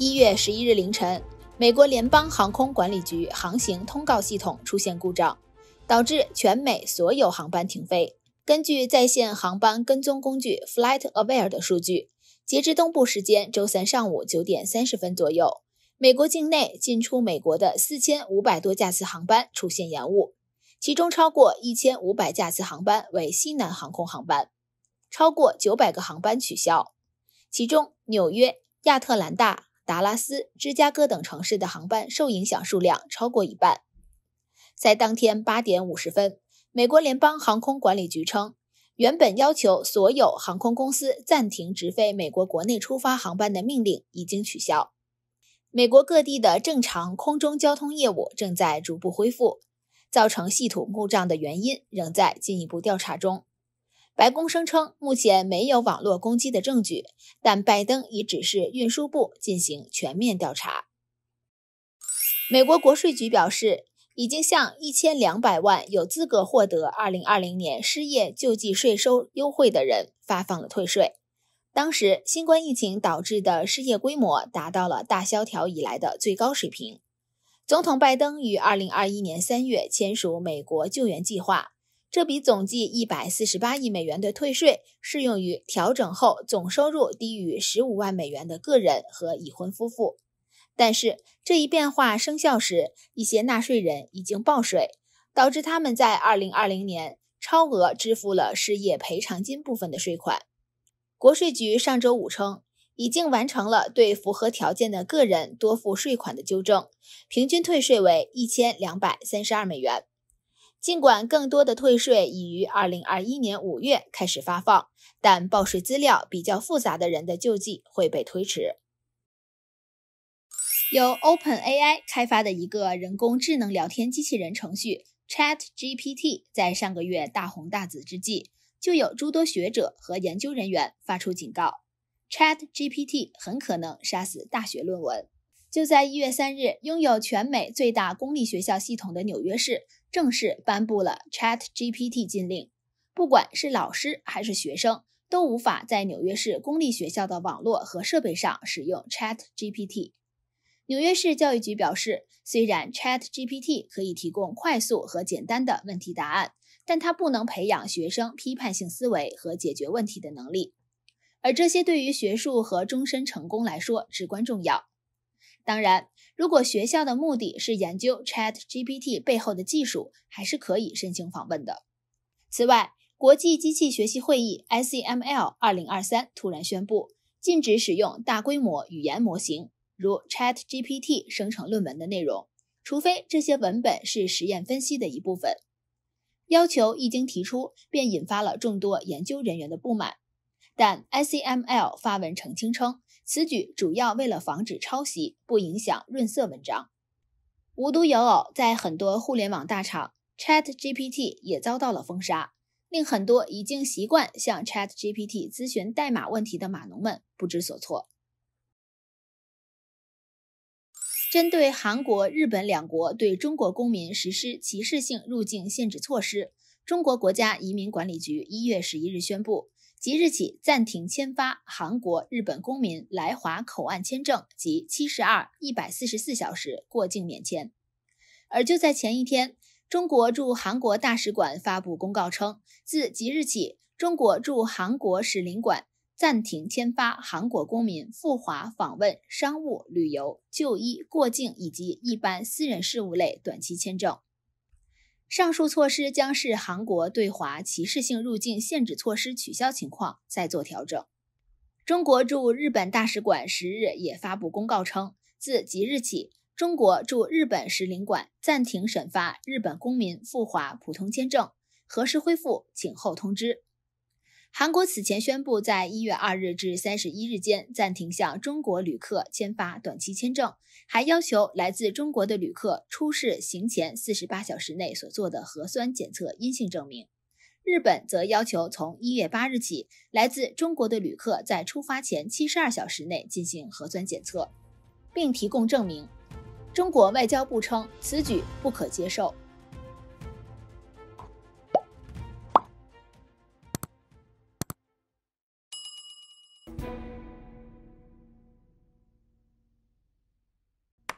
一月十一日凌晨，美国联邦航空管理局航行通告系统出现故障，导致全美所有航班停飞。根据在线航班跟踪工具 FlightAware 的数据，截至东部时间周三上午九点三十分左右，美国境内进出美国的四千五百多架次航班出现延误，其中超过一千五百架次航班为西南航空航班，超过九百个航班取消，其中纽约、亚特兰大。达拉斯、芝加哥等城市的航班受影响数量超过一半。在当天八点五十分，美国联邦航空管理局称，原本要求所有航空公司暂停直飞美国国内出发航班的命令已经取消。美国各地的正常空中交通业务正在逐步恢复，造成系统故障的原因仍在进一步调查中。白宫声称目前没有网络攻击的证据，但拜登已指示运输部进行全面调查。美国国税局表示，已经向一千两百万有资格获得2020年失业救济税收优惠的人发放了退税。当时，新冠疫情导致的失业规模达到了大萧条以来的最高水平。总统拜登于2021年3月签署美国救援计划。这笔总计一百四十八亿美元的退税适用于调整后总收入低于十五万美元的个人和已婚夫妇，但是这一变化生效时，一些纳税人已经报税，导致他们在二零二零年超额支付了失业赔偿金部分的税款。国税局上周五称，已经完成了对符合条件的个人多付税款的纠正，平均退税为一千两百三十二美元。尽管更多的退税已于二零二一年五月开始发放，但报税资料比较复杂的人的救济会被推迟。由 OpenAI 开发的一个人工智能聊天机器人程序 ChatGPT 在上个月大红大紫之际，就有诸多学者和研究人员发出警告：ChatGPT 很可能杀死大学论文。就在一月三日，拥有全美最大公立学校系统的纽约市。正式颁布了 Chat GPT 禁令，不管是老师还是学生，都无法在纽约市公立学校的网络和设备上使用 Chat GPT。纽约市教育局表示，虽然 Chat GPT 可以提供快速和简单的问题答案，但它不能培养学生批判性思维和解决问题的能力，而这些对于学术和终身成功来说至关重要。当然。如果学校的目的是研究 ChatGPT 背后的技术，还是可以申请访问的。此外，国际机器学习会议 ICML 二零二三突然宣布，禁止使用大规模语言模型，如 ChatGPT 生成论文的内容，除非这些文本是实验分析的一部分。要求一经提出，便引发了众多研究人员的不满。但 ICML 发文澄清称。此举主要为了防止抄袭，不影响润色文章。无独有偶，在很多互联网大厂，ChatGPT 也遭到了封杀，令很多已经习惯向 ChatGPT 咨询代码问题的码农们不知所措。针对韩国、日本两国对中国公民实施歧视性入境限制措施，中国国家移民管理局一月十一日宣布。即日起暂停签发韩国、日本公民来华口岸签证及七十二、一百四十四小时过境免签。而就在前一天，中国驻韩国大使馆发布公告称，自即日起，中国驻韩国使领馆暂停签发韩国公民赴华访问、商务、旅游、就医过境以及一般私人事务类短期签证。上述措施将是韩国对华歧视性入境限制措施取消情况再做调整。中国驻日本大使馆十日也发布公告称，自即日起，中国驻日本使领馆暂停审发日本公民赴华普通签证，何时恢复，请后通知。韩国此前宣布，在一月二日至三十一日间暂停向中国旅客签发短期签证，还要求来自中国的旅客出示行前四十八小时内所做的核酸检测阴性证明。日本则要求从一月八日起，来自中国的旅客在出发前七十二小时内进行核酸检测，并提供证明。中国外交部称，此举不可接受。